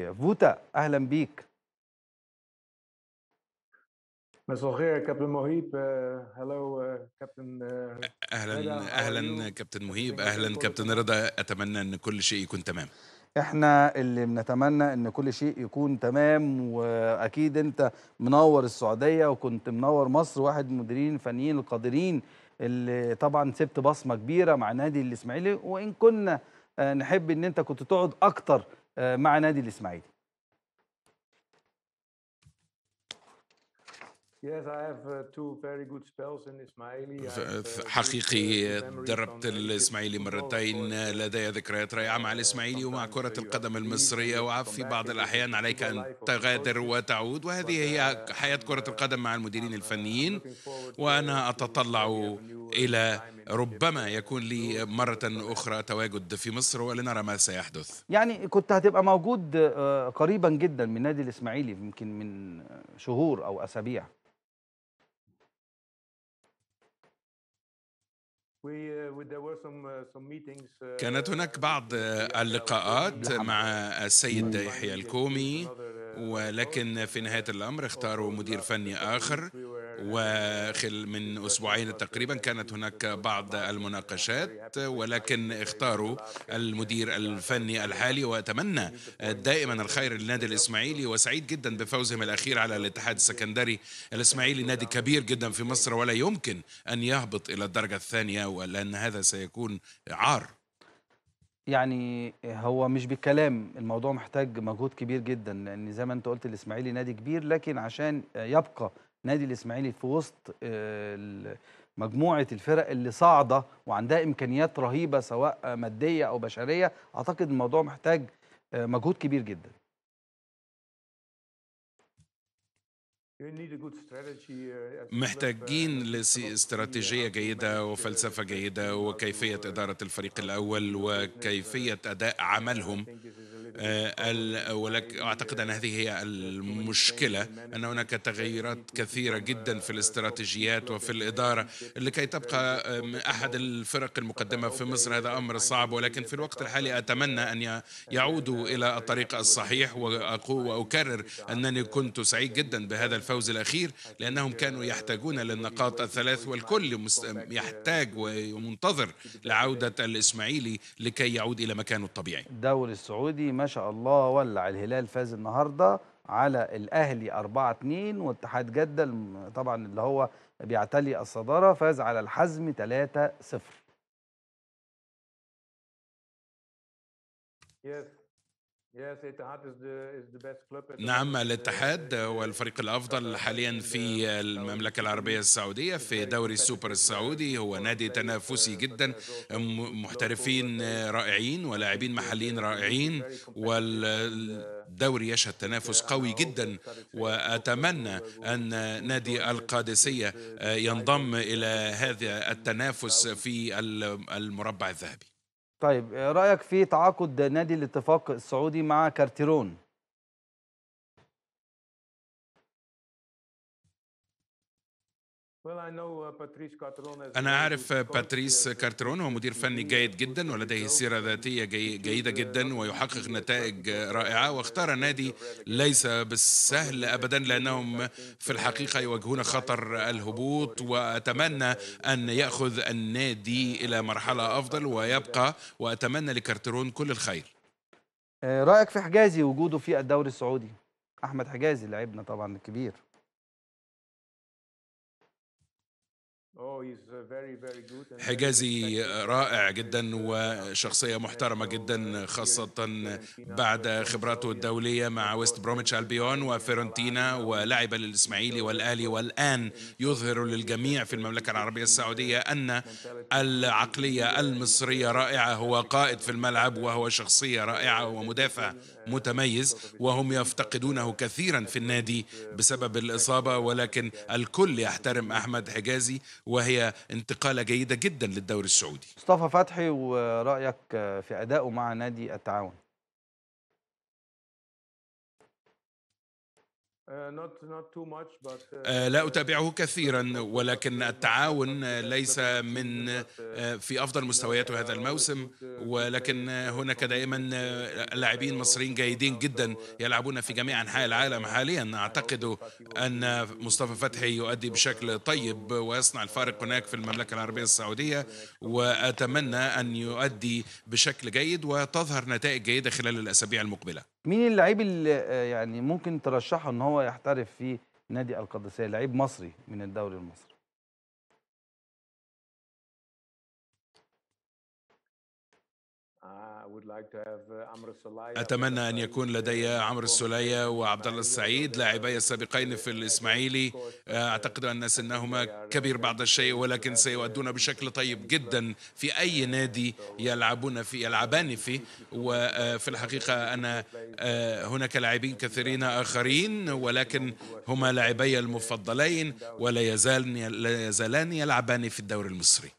فوتا اهلا بيك مساء الخير يا كابتن مهيب هلو آه، آه، كابتن آه، اهلا اهلا كابتن مهيب اهلا كابتن رضا اتمنى ان كل شيء يكون تمام احنا اللي بنتمنى ان كل شيء يكون تمام واكيد انت منور السعوديه وكنت منور مصر واحد من المديرين الفنيين القادرين اللي طبعا سبت بصمه كبيره مع نادي الاسماعيلي وان كنا نحب ان انت كنت تقعد اكتر آه، مع نادي الاسماعيلي حقيقي دربت الإسماعيلي مرتين آه، لدي ذكريات رائعة مع uh, الإسماعيلي ومع كرة القدم المصرية وفي بعض الأحيان عليك أن تغادر وتعود وهذه هي uh, حياة كرة uh, القدم مع المديرين الفنيين وأنا أتطلع الى ربما يكون لي مره اخرى تواجد في مصر ولنرى ما سيحدث يعني كنت هتبقى موجود آه، قريبا جدا من نادي الاسماعيلي يمكن من شهور او اسابيع uh, uh, uh, كانت هناك بعض اللقاءات مع السيد يحيى الكومي ولكن في نهايه الامر اختاروا مدير فني اخر من أسبوعين تقريبا كانت هناك بعض المناقشات ولكن اختاروا المدير الفني الحالي وأتمنى دائما الخير للنادي الإسماعيلي وسعيد جدا بفوزهم الأخير على الاتحاد السكندري الإسماعيلي نادي كبير جدا في مصر ولا يمكن أن يهبط إلى الدرجة الثانية ولأن هذا سيكون عار يعني هو مش بكلام الموضوع محتاج مجهود كبير جدا لان زي ما انت قلت الاسماعيلي نادي كبير لكن عشان يبقى نادي الاسماعيلي في وسط آه، مجموعه الفرق اللي صاعده وعندها امكانيات رهيبه سواء ماديه او بشريه اعتقد الموضوع محتاج آه، مجهود كبير جدا uh, uh, محتاجين لاستراتيجية uh, جيدة وفلسفة جيدة وكيفية إدارة الفريق الأول وكيفية أداء عملهم آه، ولكن أعتقد أن هذه هي المشكلة أن هناك تغيرات كثيرة جدا في الاستراتيجيات وفي الإدارة لكي تبقى أحد الفرق المقدمة في مصر هذا أمر صعب ولكن في الوقت الحالي أتمنى أن يعودوا إلى الطريق الصحيح وأقول وأكرر أنني كنت سعيد جدا بهذا الفوز الأخير لأنهم كانوا يحتاجون للنقاط الثلاث والكل يحتاج ومنتظر لعودة الإسماعيلي لكي يعود إلى مكانه الطبيعي الدوري السعودي ما شاء الله ولع الهلال فاز النهارده على الاهلي 4 2 واتحاد جده طبعا اللي هو بيعتلي الصداره فاز على الحزم 3 0 نعم الاتحاد هو الفريق الافضل حاليا في المملكه العربيه السعوديه في دوري السوبر السعودي هو نادي uh, تنافسي جدا محترفين آه، رائعين ولاعبين محليين رائعين والدوري uh, يشهد تنافس قوي جدا واتمنى ان نادي القادسيه آه، ينضم الى هذا uh, التنافس في المربع الذهبي طيب آه، رايك في تعاقد نادي الاتفاق السعودي مع كارتيرون Uh, أنا أعرف باتريس كارترون uh, uh, هو مدير فني جيد جدا ولديه سيرة ذاتية جي جيدة جدا ويحقق نتائج رائعة واختار نادي ليس بالسهل أبدا لأنهم في الحقيقة يواجهون خطر الهبوط وأتمنى أن يأخذ النادي إلى مرحلة أفضل ويبقى وأتمنى لكارترون كل الخير آه، رأيك في حجازي وجوده في الدوري السعودي أحمد حجازي لعبنا طبعا الكبير Oh, uh, حجازي رائع جدا وشخصية محترمة جدا خاصة بعد خبراته الدولية مع ويست بروميتش البيون وفيرنتينا ولعب للإسماعيلي والآلي والآن يظهر للجميع في المملكة العربية السعودية أن العقلية المصرية رائعة هو قائد في الملعب وهو شخصية رائعة ومدافع متميز وهم يفتقدونه كثيرا في النادي بسبب الإصابة ولكن الكل يحترم أحمد حجازي وهي انتقالة جيدة جدا للدوري السعودي مصطفى فتحي ورأيك في أدائه مع نادي التعاون Uh, uh, uh, لا أتابعه كثيرا ولكن التعاون ليس من في أفضل مستوياته هذا الموسم ولكن هناك دائما لاعبين مصريين جيدين جدا يلعبون في جميع أنحاء العالم حاليا أعتقد أن مصطفى فتحي يؤدي بشكل طيب ويصنع الفارق هناك في المملكة العربية السعودية وأتمنى أن يؤدي بشكل جيد وتظهر نتائج جيدة خلال الأسابيع المقبلة مين اللعيب اللي آه، يعني ممكن ترشحه ان هو يحترف في نادي القادسيه لعيب مصري من الدوري المصري Uh, أتمنى أن يكون لدي عمرو السلية وعبد الله السعيد لاعبي السابقين في الإسماعيلي آه، أعتقد أن سنهما كبير بعض الشيء ولكن سيؤدون بشكل طيب جدا في أي نادي يلعبون في يلعبان فيه وفي الحقيقة أنا آه، هناك لاعبين كثيرين آخرين ولكن هما لاعبي المفضلين ولا يزالان يلعبان في الدوري المصري